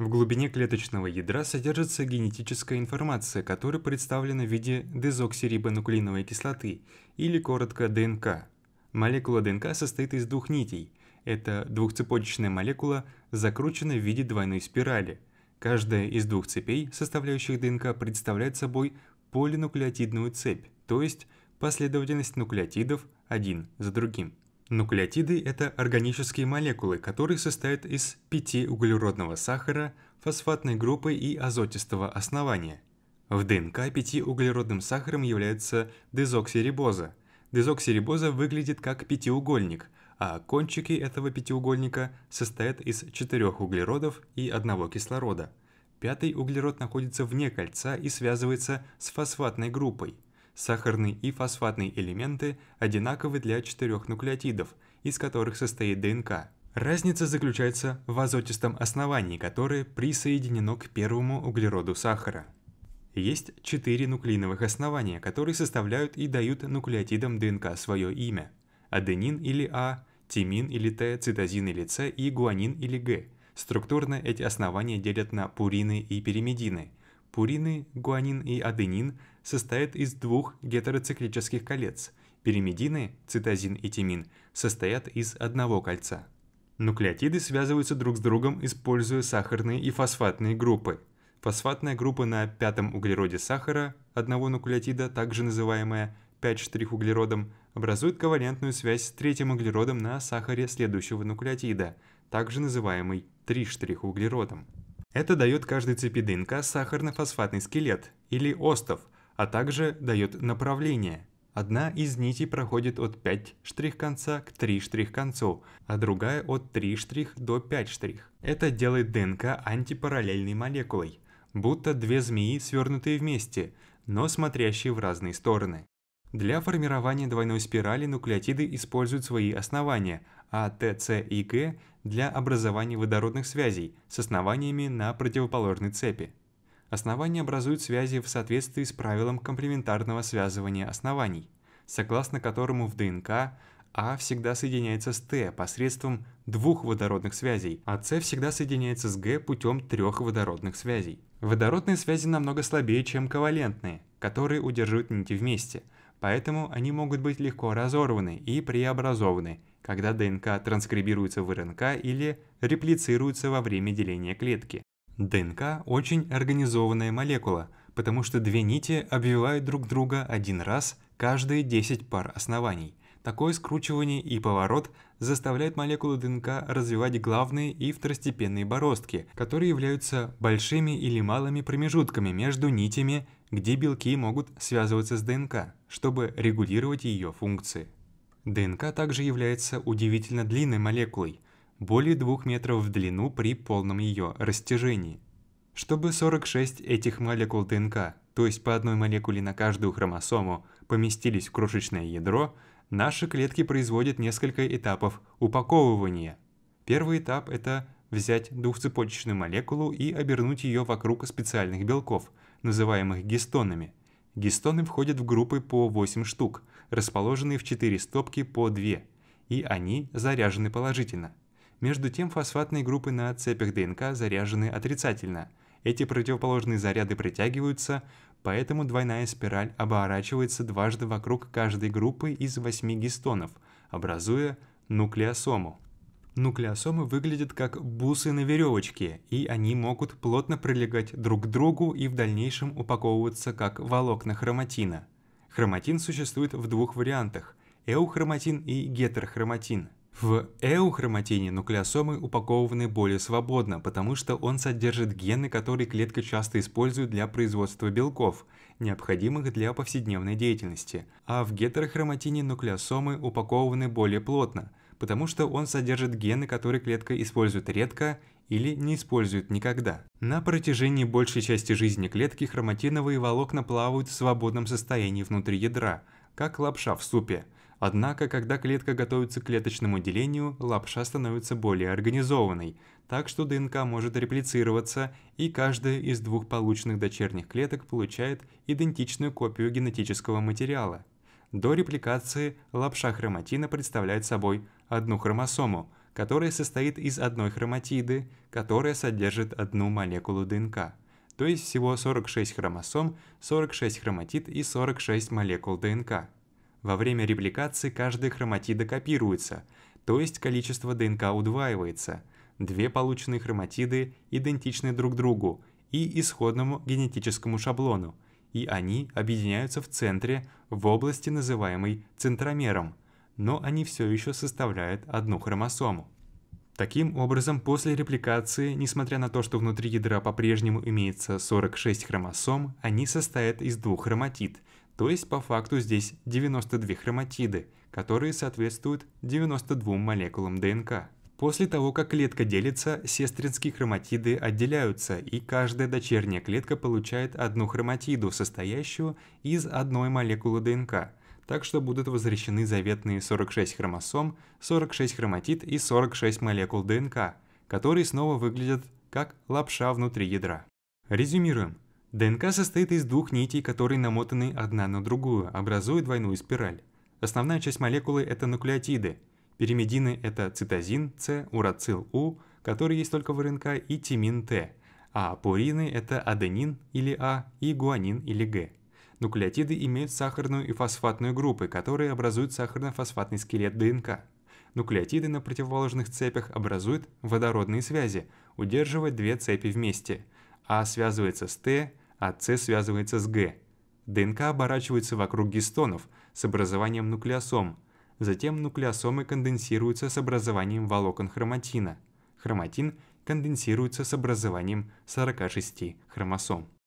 В глубине клеточного ядра содержится генетическая информация, которая представлена в виде дезоксирибонуклеиновой кислоты, или коротко ДНК. Молекула ДНК состоит из двух нитей. Это двухцепочечная молекула закрученная в виде двойной спирали. Каждая из двух цепей, составляющих ДНК, представляет собой полинуклеотидную цепь, то есть последовательность нуклеотидов один за другим. Нуклеотиды – это органические молекулы, которые состоят из пяти углеродного сахара, фосфатной группы и азотистого основания. В ДНК пяти углеродным сахаром является дезоксирибоза. Дезоксирибоза выглядит как пятиугольник, а кончики этого пятиугольника состоят из четырех углеродов и одного кислорода. Пятый углерод находится вне кольца и связывается с фосфатной группой – Сахарный и фосфатный элементы одинаковы для четырех нуклеотидов, из которых состоит ДНК. Разница заключается в азотистом основании, которое присоединено к первому углероду сахара. Есть четыре нуклеиновых основания, которые составляют и дают нуклеотидам ДНК свое имя. Аденин или А, тимин или Т, цитозин или С и гуанин или Г. Структурно эти основания делят на пурины и пиримидины – Пурины, гуанин и аденин состоят из двух гетероциклических колец. Пиримидины, цитозин и тимин, состоят из одного кольца. Нуклеотиды связываются друг с другом, используя сахарные и фосфатные группы. Фосфатная группа на пятом углероде сахара, одного нуклеотида, также называемая 5-углеродом, образует ковалентную связь с третьим углеродом на сахаре следующего нуклеотида, также называемый 3-углеродом. Это дает каждой цепи ДНК сахарно-фосфатный скелет или остов, а также дает направление. Одна из нитей проходит от 5 штрих-конца к 3 штрих-концу, а другая от 3 штрих до 5 штрих. Это делает ДНК антипараллельной молекулой, будто две змеи, свернутые вместе, но смотрящие в разные стороны. Для формирования двойной спирали нуклеотиды используют свои основания, а Т, С и Г для образования водородных связей с основаниями на противоположной цепи. Основания образуют связи в соответствии с правилом комплементарного связывания оснований, согласно которому в ДНК А всегда соединяется с Т посредством двух водородных связей, а С всегда соединяется с Г путем трех водородных связей. Водородные связи намного слабее, чем ковалентные, которые удерживают нити вместе, поэтому они могут быть легко разорваны и преобразованы, когда ДНК транскрибируется в РНК или реплицируется во время деления клетки. ДНК – очень организованная молекула, потому что две нити обвивают друг друга один раз каждые 10 пар оснований. Такое скручивание и поворот заставляет молекулы ДНК развивать главные и второстепенные бороздки, которые являются большими или малыми промежутками между нитями, где белки могут связываться с ДНК, чтобы регулировать ее функции. ДНК также является удивительно длинной молекулой, более 2 метров в длину при полном ее растяжении. Чтобы 46 этих молекул ДНК, то есть по одной молекуле на каждую хромосому, поместились в крошечное ядро, Наши клетки производят несколько этапов упаковывания. Первый этап – это взять двухцепочечную молекулу и обернуть ее вокруг специальных белков, называемых гистонами. Гистоны входят в группы по 8 штук, расположенные в 4 стопки по 2, и они заряжены положительно. Между тем фосфатные группы на цепях ДНК заряжены отрицательно. Эти противоположные заряды притягиваются, Поэтому двойная спираль оборачивается дважды вокруг каждой группы из восьми гистонов, образуя нуклеосому. Нуклеосомы выглядят как бусы на веревочке, и они могут плотно прилегать друг к другу и в дальнейшем упаковываться как волокна хроматина. Хроматин существует в двух вариантах – эухроматин и гетерохроматин – в эухроматине нуклеосомы упакованы более свободно, потому что он содержит гены, которые клетка часто использует для производства белков, необходимых для повседневной деятельности. А в гетерохроматине нуклеосомы упакованы более плотно – потому что он содержит гены, которые клетка использует редко или не использует никогда. На протяжении большей части жизни клетки хроматиновые волокна плавают в свободном состоянии внутри ядра, как лапша в супе. Однако, когда клетка готовится к клеточному делению, лапша становится более организованной, так что ДНК может реплицироваться, и каждая из двух полученных дочерних клеток получает идентичную копию генетического материала. До репликации лапша хроматина представляет собой одну хромосому, которая состоит из одной хроматиды, которая содержит одну молекулу ДНК. То есть всего 46 хромосом, 46 хроматид и 46 молекул ДНК. Во время репликации каждая хроматида копируется, то есть количество ДНК удваивается. Две полученные хроматиды идентичны друг другу и исходному генетическому шаблону, и они объединяются в центре в области, называемой центромером – но они все еще составляют одну хромосому. Таким образом, после репликации, несмотря на то, что внутри ядра по-прежнему имеется 46 хромосом, они состоят из двух хроматид, то есть по факту здесь 92 хроматиды, которые соответствуют 92 молекулам ДНК. После того, как клетка делится, сестринские хроматиды отделяются, и каждая дочерняя клетка получает одну хроматиду, состоящую из одной молекулы ДНК – так что будут возвращены заветные 46 хромосом, 46 хроматид и 46 молекул ДНК, которые снова выглядят как лапша внутри ядра. Резюмируем. ДНК состоит из двух нитей, которые намотаны одна на другую, образуя двойную спираль. Основная часть молекулы – это нуклеотиды. Пиримидины – это цитозин С, урацил У, который есть только в РНК, и тимин Т. А пурины – это аденин или А и гуанин или Г. Нуклеотиды имеют сахарную и фосфатную группы, которые образуют сахарно-фосфатный скелет ДНК. Нуклеотиды на противоположных цепях образуют водородные связи, удерживая две цепи вместе. А связывается с Т, а С связывается с Г. ДНК оборачивается вокруг гистонов с образованием нуклеосом. Затем нуклеосомы конденсируются с образованием волокон хроматина. Хроматин конденсируется с образованием 46 хромосом.